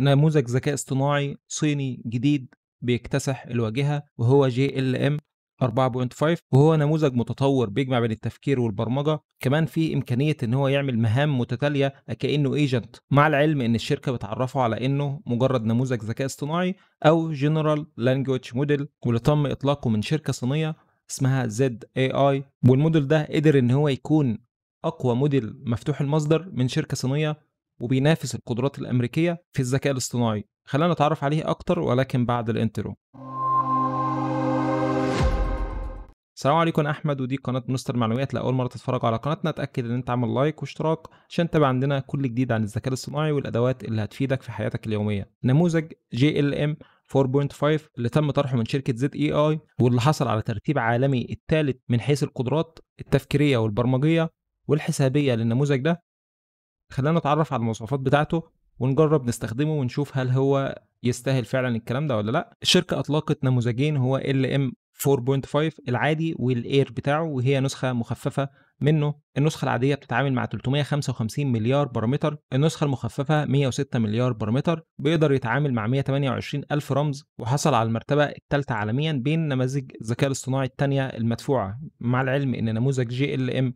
نموذج ذكاء اصطناعي صيني جديد بيكتسح الواجهه وهو جي ال ام 4.5 وهو نموذج متطور بيجمع بين التفكير والبرمجه كمان في امكانيه ان هو يعمل مهام متتاليه كانه ايجنت مع العلم ان الشركه بتعرفه على انه مجرد نموذج ذكاء اصطناعي او جنرال لانجويج موديل واللي تم اطلاقه من شركه صينيه اسمها زد اي اي والموديل ده قدر ان هو يكون اقوى موديل مفتوح المصدر من شركه صينيه وبينافس القدرات الأمريكية في الذكاء الاصطناعي خلينا نتعرف عليه أكتر ولكن بعد الانترو السلام عليكم انا احمد ودي قناه مستر معلومات لاول مره تتفرج على قناتنا اتاكد ان انت عامل لايك واشتراك عشان تبقى عندنا كل جديد عن الذكاء الاصطناعي والادوات اللي هتفيدك في حياتك اليوميه نموذج جي ال ام 4.5 اللي تم طرحه من شركه زد اي اي واللي حصل على ترتيب عالمي الثالث من حيث القدرات التفكيريه والبرمجيه والحسابيه للنموذج ده خلينا نتعرف على المواصفات بتاعته ونجرب نستخدمه ونشوف هل هو يستاهل فعلا الكلام ده ولا لا الشركه اطلقت نموذجين هو ال ام 4.5 العادي والاير بتاعه وهي نسخه مخففه منه النسخه العاديه بتتعامل مع 355 مليار بارامتر النسخه المخففه 106 مليار بارامتر بيقدر يتعامل مع 128 الف رمز وحصل على المرتبه الثالثه عالميا بين نماذج الذكاء الاصطناعي الثانيه المدفوعه مع العلم ان نموذج جي ال ام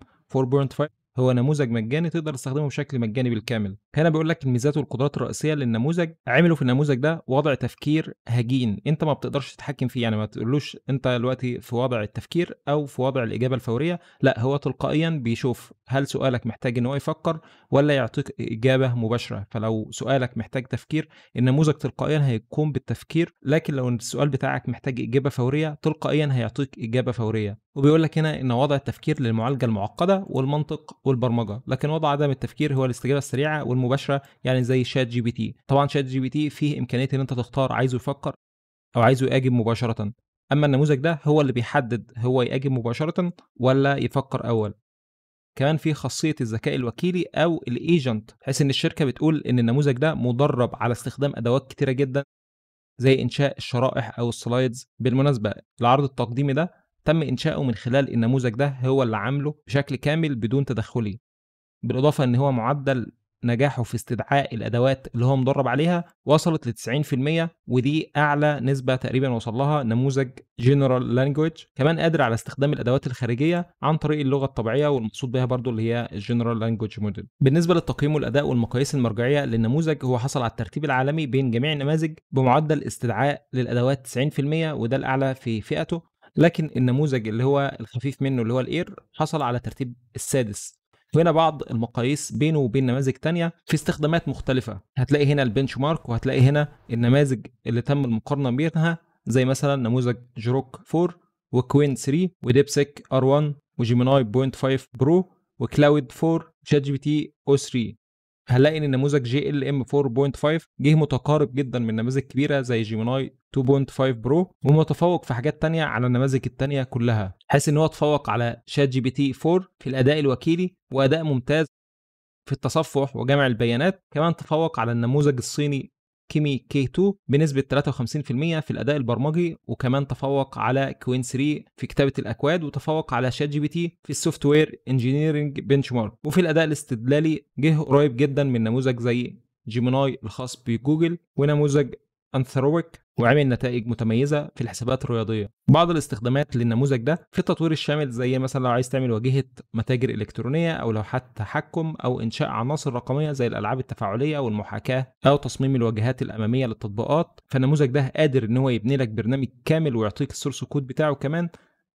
4.5 هو نموذج مجاني تقدر تستخدمه بشكل مجاني بالكامل هنا بيقول لك الميزات والقدرات الرئيسيه للنموذج عملوا في النموذج ده وضع تفكير هجين انت ما بتقدرش تتحكم فيه يعني ما تقولوش انت دلوقتي في وضع التفكير او في وضع الاجابه الفوريه لا هو تلقائيا بيشوف هل سؤالك محتاج ان هو يفكر ولا يعطيك اجابه مباشره فلو سؤالك محتاج تفكير النموذج تلقائيا هيقوم بالتفكير لكن لو السؤال بتاعك محتاج اجابه فوريه تلقائيا هيعطيك اجابه فوريه وبيقول لك هنا ان وضع التفكير للمعالجه المعقده والمنطق والبرمجه لكن وضع عدم التفكير هو الاستجابه السريعه والمباشره يعني زي شات جي بي تي طبعا شات جي بي تي فيه امكانيه ان انت تختار عايزه يفكر او عايزه يهاجم مباشره اما النموذج ده هو اللي بيحدد هو يهاجم مباشره ولا يفكر اول كمان في خاصيه الذكاء الوكيلي او الايجنت بحيث ان الشركه بتقول ان النموذج ده مدرب على استخدام ادوات كتيره جدا زي انشاء الشرائح او السلايدز بالمناسبه العرض التقديمي ده تم إنشاؤه من خلال النموذج ده هو اللي عامله بشكل كامل بدون تدخلي بالإضافة إن هو معدل نجاحه في استدعاء الأدوات اللي هو مدرب عليها وصلت ل 90% ودي أعلى نسبة تقريبا وصل لها نموذج جنرال لانجويج كمان قادر على استخدام الأدوات الخارجية عن طريق اللغة الطبيعية والمقصود بها برضو اللي هي الجنرال لانجويج موديل بالنسبة للتقييم والأداء والمقاييس المرجعية للنموذج هو حصل على الترتيب العالمي بين جميع النماذج بمعدل استدعاء للأدوات 90% وده الأعلى في فئته لكن النموذج اللي هو الخفيف منه اللي هو الاير حصل على ترتيب السادس وهنا بعض المقاييس بينه وبين نماذج تانية في استخدامات مختلفة هتلاقي هنا البنش مارك وهتلاقي هنا النماذج اللي تم المقارنة بينها زي مثلا نموذج جروك 4 وكوين 3 وديبسك ار 1 وجيميناي بوينت 5 برو وكلاود 4 وشات جي بي تي او 3 هنلاقي ان نموذج جي ال ام 4.5 جه متقارب جدا من نماذج كبيره زي جيميناي 2.5 برو ومتفوق في حاجات تانية على النماذج التانية كلها حيث ان هو تفوق على شات جي بي تي 4 في الاداء الوكيلي واداء ممتاز في التصفح وجمع البيانات كمان تفوق على النموذج الصيني كيمي كي 2 بنسبة 53% في الأداء البرمجي وكمان تفوق على كوين 3 في كتابة الأكواد وتفوق على شات جي بي تي في السوفت وير انجينيرنج بنش مارك وفي الأداء الاستدلالي جه قريب جدا من نموذج زي جيميناي الخاص بجوجل ونموذج أنثرويك وعمل نتائج متميزة في الحسابات الرياضية بعض الاستخدامات للنموذج ده في التطوير الشامل زي مثلا لو عايز تعمل واجهة متاجر إلكترونية أو لوحات تحكم أو إنشاء عناصر رقمية زي الألعاب التفاعلية والمحاكاة أو تصميم الواجهات الأمامية للتطبيقات فالنموذج ده قادر إن هو يبني لك برنامج كامل ويعطيك السورس كود بتاعه كمان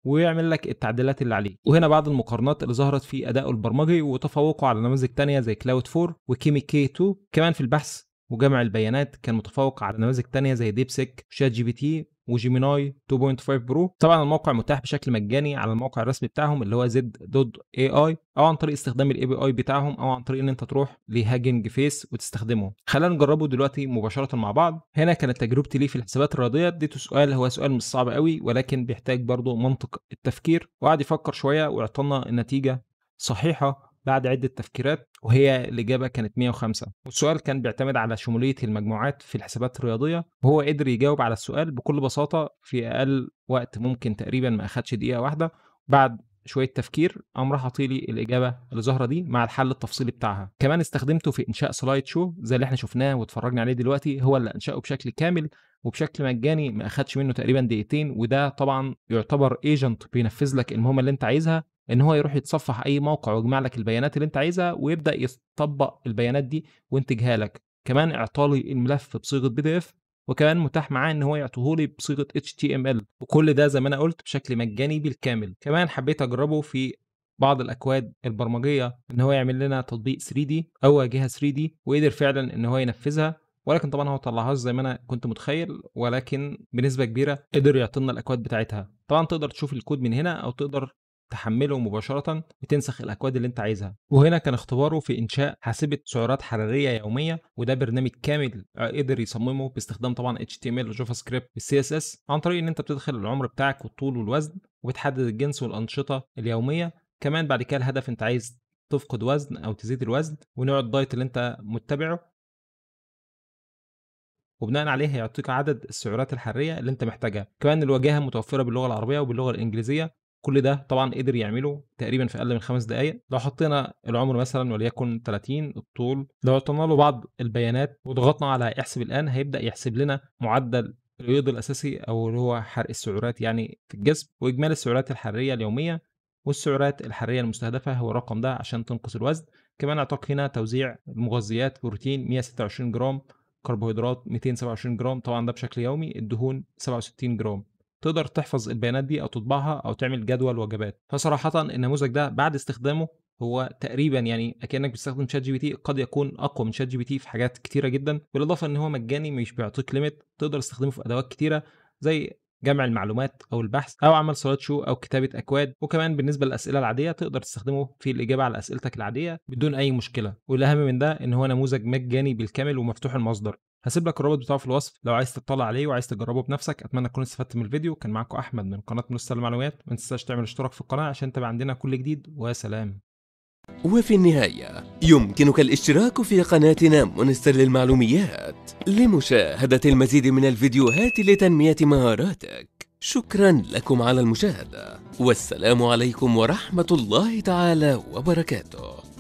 ويعمل لك التعديلات اللي عليه وهنا بعض المقارنات اللي ظهرت في اداؤه البرمجي وتفوقه على نماذج تانية زي كلاود 4 وكيمي كي 2 كمان في البحث وجمع البيانات كان متفوق على نماذج تانية زي ديبسك وشات جي بي تي وجيميناي 2.5 برو طبعا الموقع متاح بشكل مجاني على الموقع الرسمي بتاعهم اللي هو زد دوت اي اي او عن طريق استخدام الاي بي اي بتاعهم او عن طريق ان انت تروح لهاجنج فيس وتستخدمه خلينا نجربه دلوقتي مباشره مع بعض هنا كانت تجربتي ليه في الحسابات الرياضيه اديته سؤال هو سؤال مش صعب قوي ولكن بيحتاج برضه منطق التفكير وقعد يفكر شويه واعطانا النتيجه صحيحه بعد عدة تفكيرات وهي الإجابة كانت 105 والسؤال كان بيعتمد على شمولية المجموعات في الحسابات الرياضية وهو قدر يجاوب على السؤال بكل بساطة في أقل وقت ممكن تقريبا ما أخدش دقيقة واحدة بعد شويه تفكير قام راح لي الاجابه اللي ظاهره دي مع الحل التفصيلي بتاعها كمان استخدمته في انشاء سلايد شو زي اللي احنا شفناه واتفرجنا عليه دلوقتي هو اللي انشاه بشكل كامل وبشكل مجاني ما اخدش منه تقريبا دقيقتين وده طبعا يعتبر ايجنت بينفذ لك المهمه اللي انت عايزها ان هو يروح يتصفح اي موقع ويجمع لك البيانات اللي انت عايزها ويبدا يطبق البيانات دي وينتجها لك كمان اعطالي الملف بصيغه بي دي اف وكمان متاح معاه ان هو يعطيه لي بصيغه ال وكل ده زي ما انا قلت بشكل مجاني بالكامل كمان حبيت اجربه في بعض الاكواد البرمجيه ان هو يعمل لنا تطبيق 3 دي او واجهه 3 دي وقدر فعلا ان هو ينفذها ولكن طبعا هو طلعهاش زي ما انا كنت متخيل ولكن بنسبه كبيره قدر يعطينا الاكواد بتاعتها طبعا تقدر تشوف الكود من هنا او تقدر تحمله مباشرة وتنسخ الأكواد اللي أنت عايزها وهنا كان اختباره في إنشاء حاسبة سعرات حرارية يومية وده برنامج كامل آه، قدر يصممه باستخدام طبعا HTML وجافا سكريبت والسي اس اس عن طريق إن أنت بتدخل العمر بتاعك والطول والوزن وبتحدد الجنس والأنشطة اليومية كمان بعد كده الهدف أنت عايز تفقد وزن أو تزيد الوزن ونوع الدايت اللي أنت متبعه وبناء عليه هيعطيك عدد السعرات الحراريه اللي انت محتاجها كمان الواجهه متوفره باللغه العربيه وباللغه الانجليزيه كل ده طبعا قدر يعمله تقريبا في اقل من خمس دقائق لو حطينا العمر مثلا وليكن 30 الطول لو اعطينا له بعض البيانات وضغطنا على احسب الان هيبدا يحسب لنا معدل البيض الاساسي او اللي هو حرق السعرات يعني في الجسم واجمالي السعرات الحراريه اليوميه والسعرات الحراريه المستهدفه هو الرقم ده عشان تنقص الوزن كمان اعطاك هنا توزيع المغذيات بروتين 126 جرام كربوهيدرات 227 جرام طبعا ده بشكل يومي الدهون 67 جرام تقدر تحفظ البيانات دي او تطبعها او تعمل جدول وجبات فصراحه النموذج ده بعد استخدامه هو تقريبا يعني اكنك بتستخدم شات جي بي تي قد يكون اقوى من شات جي بي تي في حاجات كتيره جدا بالاضافه ان هو مجاني مش بيعطيك ليميت تقدر تستخدمه في ادوات كتيره زي جمع المعلومات او البحث او عمل سلايد شو او كتابه اكواد وكمان بالنسبه للاسئله العاديه تقدر تستخدمه في الاجابه على اسئلتك العاديه بدون اي مشكله والاهم من ده ان هو نموذج مجاني بالكامل ومفتوح المصدر هسيب لك الرابط بتاعه في الوصف لو عايز تطلع عليه وعايز تجربه بنفسك اتمنى تكون استفدت من الفيديو كان معاكم احمد من قناه منصه المعلومات ما تنساش تعمل اشتراك في القناه عشان تبقى عندنا كل جديد وسلام وفي النهاية يمكنك الاشتراك في قناتنا منستر للمعلوميات لمشاهدة المزيد من الفيديوهات لتنمية مهاراتك شكرا لكم على المشاهدة والسلام عليكم ورحمة الله تعالى وبركاته